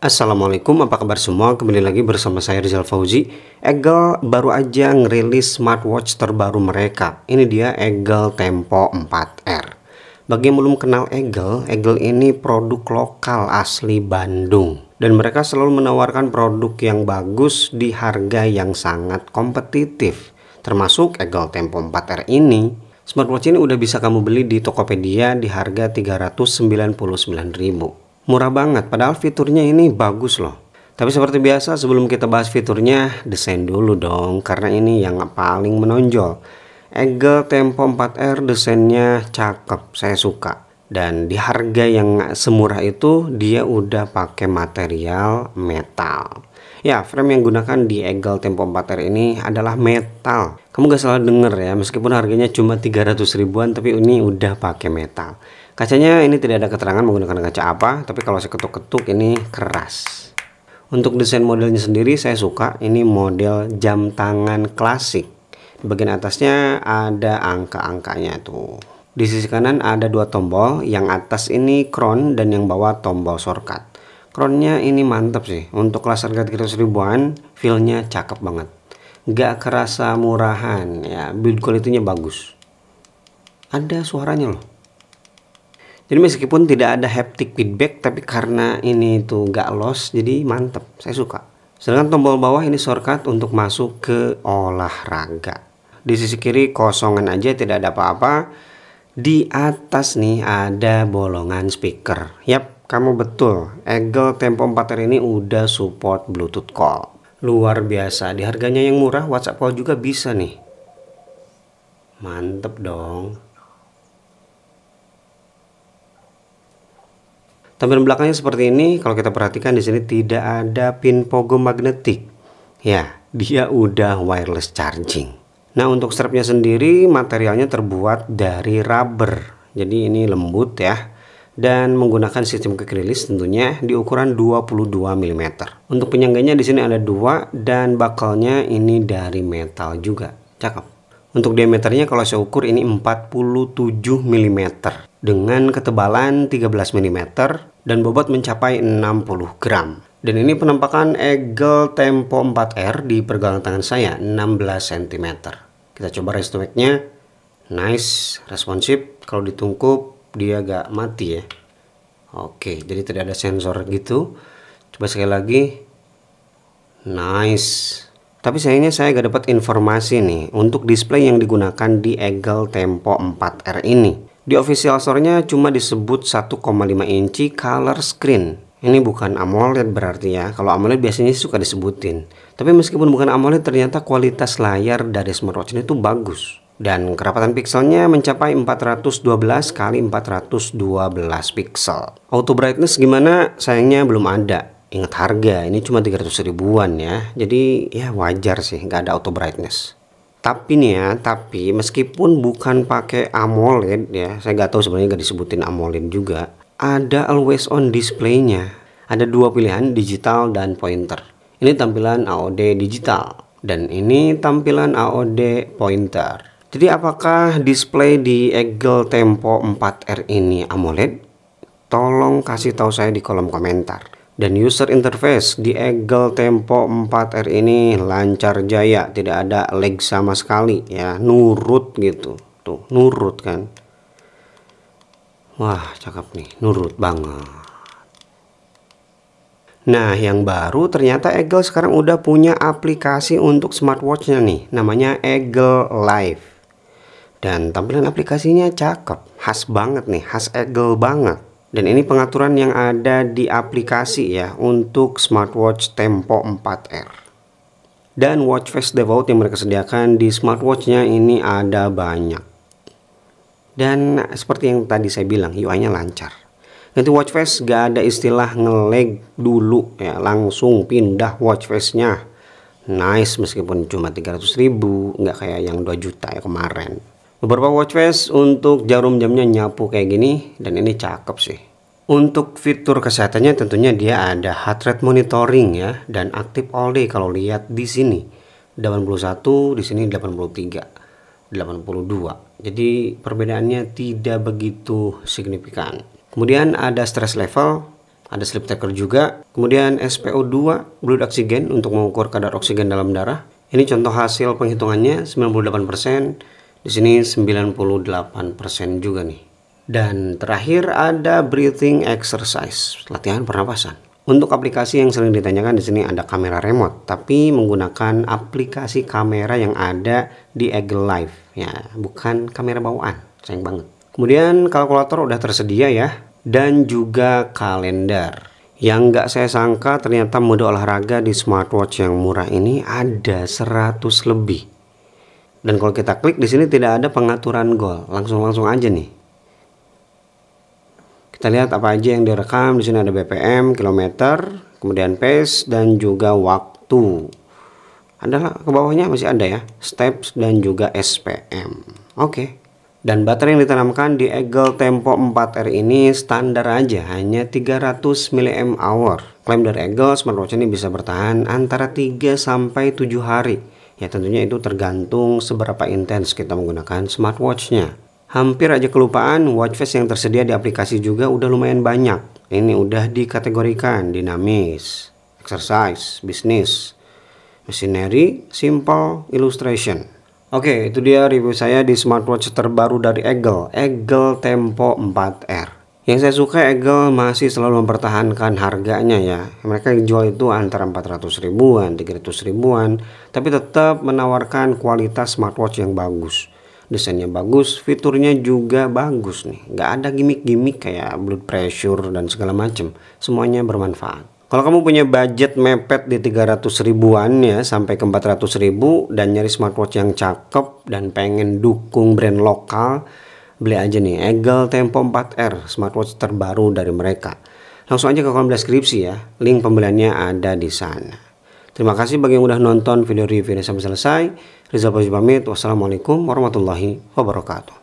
Assalamualaikum, apa kabar semua? Kembali lagi bersama saya Rizal Fauzi. Eagle baru aja ngerilis smartwatch terbaru mereka. Ini dia Eagle Tempo 4R. Bagi yang belum kenal Eagle, Egel ini produk lokal asli Bandung. Dan mereka selalu menawarkan produk yang bagus di harga yang sangat kompetitif. Termasuk Eagle Tempo 4R ini. Smartwatch ini udah bisa kamu beli di Tokopedia di harga 399.000 murah banget padahal fiturnya ini bagus loh tapi seperti biasa sebelum kita bahas fiturnya desain dulu dong karena ini yang paling menonjol Eagle Tempo 4R desainnya cakep saya suka dan di harga yang semurah itu dia udah pakai material metal ya frame yang gunakan di Eagle Tempo 4R ini adalah metal kamu gak salah denger ya meskipun harganya cuma 300 ribuan tapi ini udah pakai metal Kacanya ini tidak ada keterangan menggunakan kaca apa, tapi kalau saya ketuk-ketuk ini keras. Untuk desain modelnya sendiri saya suka, ini model jam tangan klasik. Di bagian atasnya ada angka-angkanya tuh. Di sisi kanan ada dua tombol, yang atas ini crown dan yang bawah tombol shortcut. Crownnya ini mantep sih, untuk kelas harga 300 ribuan, feelnya cakep banget. Gak kerasa murahan, ya build quality-nya bagus. Ada suaranya loh. Jadi meskipun tidak ada haptic feedback tapi karena ini tuh gak loss jadi mantep saya suka. Sedangkan tombol bawah ini shortcut untuk masuk ke olahraga. Di sisi kiri kosongan aja tidak ada apa-apa. Di atas nih ada bolongan speaker. Yap, kamu betul. Eagle Tempo 4 ini udah support Bluetooth call. Luar biasa, di harganya yang murah WhatsApp call juga bisa nih. Mantep dong. Tampilan belakangnya seperti ini. Kalau kita perhatikan di sini tidak ada pin pogo magnetik. Ya, dia udah wireless charging. Nah, untuk strapnya sendiri materialnya terbuat dari rubber. Jadi ini lembut ya dan menggunakan sistem kaki tentunya di ukuran 22 mm. Untuk penyangganya di sini ada dua dan bakalnya ini dari metal juga. Cakep. Untuk diameternya kalau saya ukur ini 47 mm dengan ketebalan 13 mm dan bobot mencapai 60 gram. Dan ini penampakan Eagle Tempo 4R di pergelangan tangan saya 16 cm. Kita coba rest Nice, responsif. Kalau ditungkup dia agak mati ya. Oke, jadi tidak ada sensor gitu. Coba sekali lagi. Nice. Tapi sayangnya saya gak dapat informasi nih untuk display yang digunakan di Eagle Tempo 4R ini. Di official store-nya cuma disebut 1,5 inci color screen. Ini bukan AMOLED berarti ya. Kalau AMOLED biasanya suka disebutin. Tapi meskipun bukan AMOLED ternyata kualitas layar dari smartwatch ini tuh bagus. Dan kerapatan pikselnya mencapai 412 kali 412 pixel. Auto brightness gimana? Sayangnya belum ada. Ingat harga, ini cuma 300 ribuan ya. Jadi ya wajar sih nggak ada auto brightness tapi nih ya tapi meskipun bukan pakai AMOLED ya saya nggak tahu sebenarnya nggak disebutin AMOLED juga ada always on Display-nya, ada dua pilihan digital dan pointer ini tampilan AOD digital dan ini tampilan AOD pointer jadi apakah display di Eagle Tempo 4R ini AMOLED? Tolong kasih tahu saya di kolom komentar. Dan user interface di Eagle Tempo 4R ini lancar jaya, tidak ada lag sama sekali ya, nurut gitu. Tuh, nurut kan. Wah, cakep nih, nurut banget. Nah, yang baru ternyata Eagle sekarang udah punya aplikasi untuk smartwatchnya nih, namanya Eagle Live. Dan tampilan aplikasinya cakep, khas banget nih, khas Eagle banget dan ini pengaturan yang ada di aplikasi ya untuk smartwatch Tempo 4R dan watch face default yang mereka sediakan di smartwatchnya ini ada banyak dan seperti yang tadi saya bilang UI nya lancar Nanti watch face gak ada istilah ngeleg dulu ya langsung pindah watch face nya nice meskipun cuma 300 ribu nggak kayak yang 2 juta ya kemarin beberapa watch face untuk jarum jamnya nyapu kayak gini dan ini cakep sih untuk fitur kesehatannya tentunya dia ada heart rate monitoring ya dan aktif all day kalau lihat di sini 81 di sini 83 82. Jadi perbedaannya tidak begitu signifikan. Kemudian ada stress level, ada sleep tracker juga. Kemudian SPO2 blood oksigen untuk mengukur kadar oksigen dalam darah. Ini contoh hasil penghitungannya 98%, di sini 98% juga nih. Dan terakhir ada breathing exercise, latihan pernapasan. Untuk aplikasi yang sering ditanyakan di sini ada kamera remote, tapi menggunakan aplikasi kamera yang ada di Eagle Live, ya, bukan kamera bawaan, sayang banget. Kemudian kalkulator udah tersedia ya, dan juga kalender. Yang nggak saya sangka ternyata mode olahraga di smartwatch yang murah ini ada 100 lebih. Dan kalau kita klik di sini tidak ada pengaturan goal, langsung-langsung aja nih. Kita lihat apa aja yang direkam. Di sini ada BPM, kilometer, kemudian pace dan juga waktu. Adalah ke bawahnya masih ada ya, steps dan juga SPM. Oke. Okay. Dan baterai yang ditanamkan di Eagle Tempo 4R ini standar aja, hanya 300 mAh. Klaim dari Eagle, smartwatch ini bisa bertahan antara 3 sampai 7 hari. Ya tentunya itu tergantung seberapa intens kita menggunakan smartwatchnya hampir aja kelupaan watch face yang tersedia di aplikasi juga udah lumayan banyak. Ini udah dikategorikan dinamis, exercise, bisnis, machinery, simple, illustration. Oke, itu dia review saya di smartwatch terbaru dari Eagle, Eagle Tempo 4R. Yang saya suka Eagle masih selalu mempertahankan harganya ya. Mereka jual itu antara 400 ribuan, 300 ribuan, tapi tetap menawarkan kualitas smartwatch yang bagus desainnya bagus fiturnya juga bagus nih nggak ada gimmick-gimmick kayak blood pressure dan segala macem. semuanya bermanfaat kalau kamu punya budget mepet di 300 ribuan ya sampai ke 400 ribu dan nyari smartwatch yang cakep dan pengen dukung brand lokal beli aja nih Eagle Tempo 4R smartwatch terbaru dari mereka langsung aja ke kolom deskripsi ya link pembeliannya ada di sana terima kasih bagi yang udah nonton video review ini sampai selesai Riza Pamit. Wassalamualaikum warahmatullahi wabarakatuh.